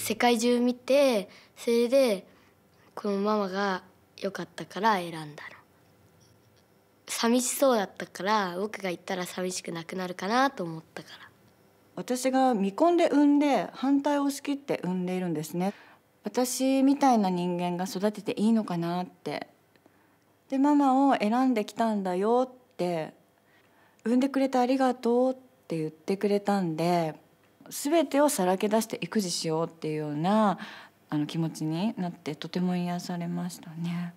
世界中見てそれでこのママが良かったから選んだの寂しそうだったから僕が行ったら寂しくなくなるかなと思ったから私が未婚で産んで反対を押し切って産んでいるんですね私みたいな人間が育てていいのかなってでママを選んできたんだよって産んでくれてありがとうって言ってくれたんで全てをさらけ出して育児しようっていうようなあの気持ちになってとても癒されましたね。